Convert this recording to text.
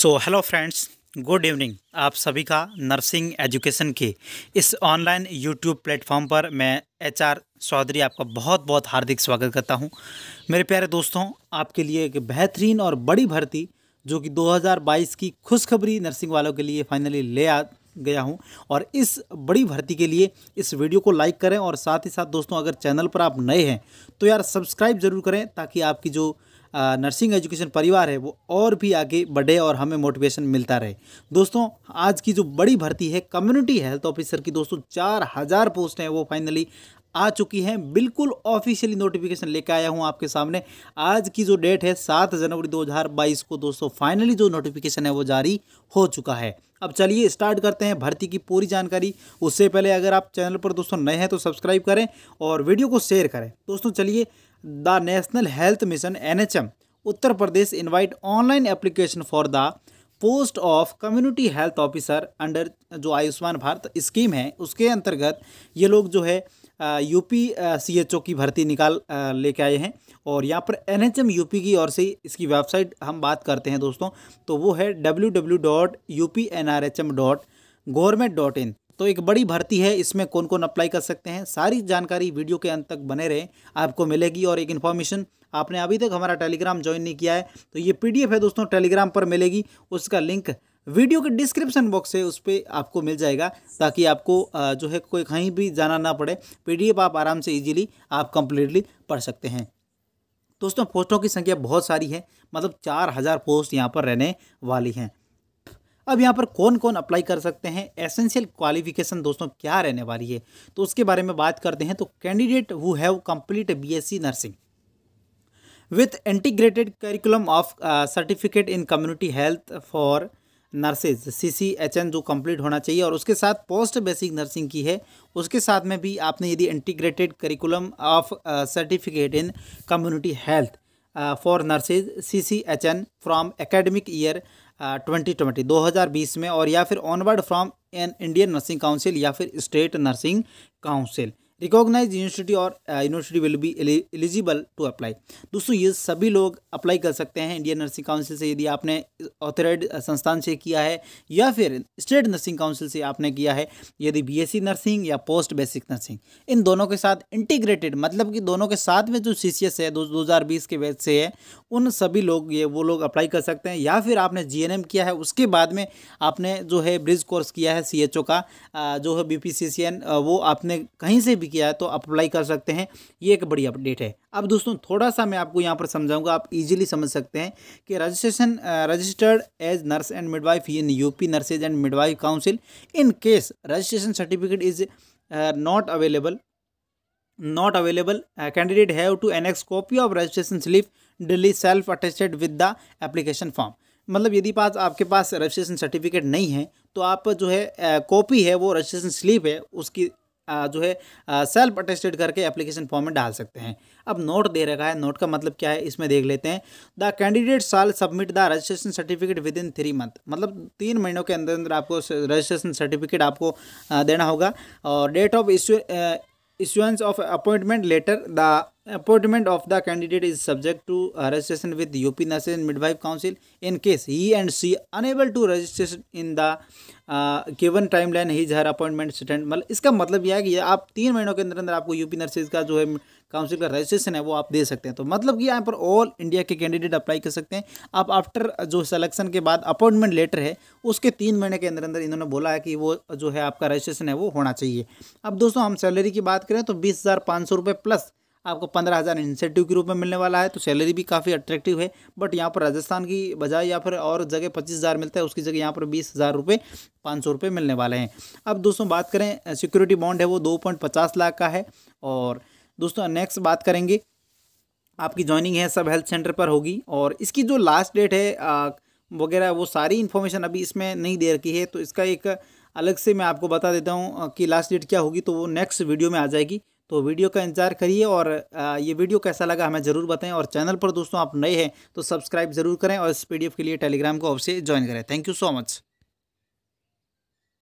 सो hello friends good evening आप सभी का नर्सिंग एजुकेशन के इस ऑनलाइन यूट्यूब प्लेटफॉर्म पर मैं एच आर चौधरी आपका बहुत बहुत हार्दिक स्वागत करता हूं मेरे प्यारे दोस्तों आपके लिए एक बेहतरीन और बड़ी भर्ती जो कि 2022 की खुशखबरी नर्सिंग वालों के लिए फाइनली ले आ गया हूं और इस बड़ी भर्ती के लिए इस वीडियो को लाइक करें और साथ ही साथ दोस्तों अगर चैनल पर आप नए हैं तो यार सब्सक्राइब ज़रूर करें ताकि आपकी जो नर्सिंग एजुकेशन परिवार है वो और भी आगे बढ़े और हमें मोटिवेशन मिलता रहे दोस्तों आज की जो बड़ी भर्ती है कम्युनिटी हेल्थ ऑफिसर की दोस्तों चार हज़ार पोस्ट हैं वो फाइनली आ चुकी हैं बिल्कुल ऑफिशियली नोटिफिकेशन लेकर आया हूं आपके सामने आज की जो डेट है सात जनवरी 2022 को दोस्तों फाइनली जो नोटिफिकेशन है वो जारी हो चुका है अब चलिए स्टार्ट करते हैं भर्ती की पूरी जानकारी उससे पहले अगर आप चैनल पर दोस्तों नए हैं तो सब्सक्राइब करें और वीडियो को शेयर करें दोस्तों चलिए the national health mission in Uttar Pradesh invite online application for the post of community health officer under जो आयुष्मान भारत स्कीम है उसके अंतर्गत ये लोग जो है यूपी सीएचओ की भर्ती निकाल लेके आए हैं और यहाँ पर एन एच एम यूपी की ओर से इसकी वेबसाइट हम बात करते हैं दोस्तों तो वो है W W dot U P N R H M dot government dot in तो एक बड़ी भर्ती है इसमें कौन कौन अप्लाई कर सकते हैं सारी जानकारी वीडियो के अंत तक बने रहे आपको मिलेगी और एक इन्फॉर्मेशन आपने अभी तक हमारा टेलीग्राम ज्वाइन नहीं किया है तो ये पीडीएफ है दोस्तों टेलीग्राम पर मिलेगी उसका लिंक वीडियो के डिस्क्रिप्शन बॉक्स है उस पर आपको मिल जाएगा ताकि आपको जो है कोई कहीं भी जाना ना पड़े पीडीएफ आप आराम से इजीली आप कंप्लीटली पढ़ सकते हैं दोस्तों पोस्टों की संख्या बहुत सारी है मतलब चार हज़ार पोस्ट यहाँ पर रहने वाली हैं अब यहाँ पर कौन कौन अप्लाई कर सकते हैं एसेंशियल क्वालिफिकेशन दोस्तों क्या रहने वाली है तो उसके बारे में बात करते हैं तो candidate who have complete BSc nursing with integrated curriculum of certificate in community health for nurses C C H N जो कंप्लीट होना चाहिए और उसके साथ पोस्ट बेसिक नर्सिंग की है उसके साथ में भी आपने यदि integrated curriculum of certificate in community health for nurses C C H N from academic year twenty twenty दो हज़ार बीस में और या फिर onward from an Indian nursing council या फिर state nursing council recognise university और university will be eligible to apply दोस्तों ये सभी लोग अप्लाई कर सकते हैं इंडियन नर्सिंग काउंसिल से यदि आपने ऑथोराइड uh, संस्थान से किया है या फिर स्टेट नर्सिंग काउंसिल से आपने किया है यदि बीएससी नर्सिंग e या पोस्ट बेसिक नर्सिंग इन दोनों के साथ इंटीग्रेटेड मतलब कि दोनों के साथ में जो सी है दो हज़ार के बैच से है उन सभी लोग ये वो लोग अप्लाई कर सकते हैं या फिर आपने जी किया है उसके बाद में आपने जो है ब्रिज कोर्स किया है सी का uh, जो है बी uh, वो आपने कहीं से भी अप्लाई किया है तो अप्लाई कर सकते हैं ये एक बड़ी अपडेट है अब दोस्तों थोड़ा सा मैं आपको यहाँ पर समझाऊंगा आप इजीली समझ सकते हैं कि registration registered as nurse and midwife in UP nurses and midwife council in case registration certificate is not available not available candidate have to annex copy of registration slip duly self attested with the application form मतलब यदि पास आपके पास registration certificate नहीं है तो आप जो है copy है वो रजिस्ट्रेशन स्लिप है उसकी जो है सेल्फ अटेस्टेड करके एप्लीकेशन फॉर्म में डाल सकते हैं अब नोट दे रखा है नोट का मतलब क्या है इसमें देख लेते हैं the candidate shall submit the registration certificate within three month मतलब तीन महीनों के अंदर अंदर आपको रजिस्ट्रेशन सर्टिफिकेट आपको देना होगा और date of issue issuance of appointment letter the appointment of the candidate is subject to registration with UP nurses and midwife council in case he and she unable to registration in the given time line his her appointment stand मतलब इसका मतलब यह है कि आप तीन महीनों के अंदर अंदर आपको यूपी नर्सेज का जो है काउंसिल का रजिस्ट्रेशन है वो आप दे सकते हैं तो मतलब कि यहाँ पर ऑल इंडिया के कैंडिडेट अप्लाई कर सकते हैं आप आफ्टर जो सलेक्शन के बाद अपॉइंटमेंट लेटर है उसके तीन महीने के अंदर अंदर इन्होंने बोला है कि वो जो है आपका रजिस्ट्रेशन है वो होना चाहिए अब दोस्तों हम सैलरी की बात करें तो बीस हज़ार पाँच सौ रुपये प्लस आपको पंद्रह हज़ार इंसेंटिव के रूप में मिलने वाला है तो सैलरी भी काफ़ी अट्रैक्टिव है बट यहाँ पर राजस्थान की बजाय या फिर और जगह पच्चीस हज़ार मिलता है उसकी जगह यहाँ पर बीस हज़ार रुपये पाँच सौ रुपये मिलने वाले हैं अब दोस्तों बात करें सिक्योरिटी बॉन्ड है वो दो पॉइंट पचास लाख का है और दोस्तों नेक्स्ट बात करेंगे आपकी ज्वाइनिंग है सब हेल्थ सेंटर पर होगी और इसकी जो लास्ट डेट है वगैरह वो सारी इन्फॉर्मेशन अभी इसमें नहीं दे रखी है तो इसका एक अलग से मैं आपको बता देता हूँ कि लास्ट डेट क्या होगी तो वो नेक्स्ट वीडियो में आ जाएगी तो वीडियो का इंतज़ार करिए और ये वीडियो कैसा लगा हमें ज़रूर बताएं और चैनल पर दोस्तों आप नए हैं तो सब्सक्राइब ज़रूर करें और इस पी के लिए टेलीग्राम को अवश्य ज्वाइन करें थैंक यू सो मच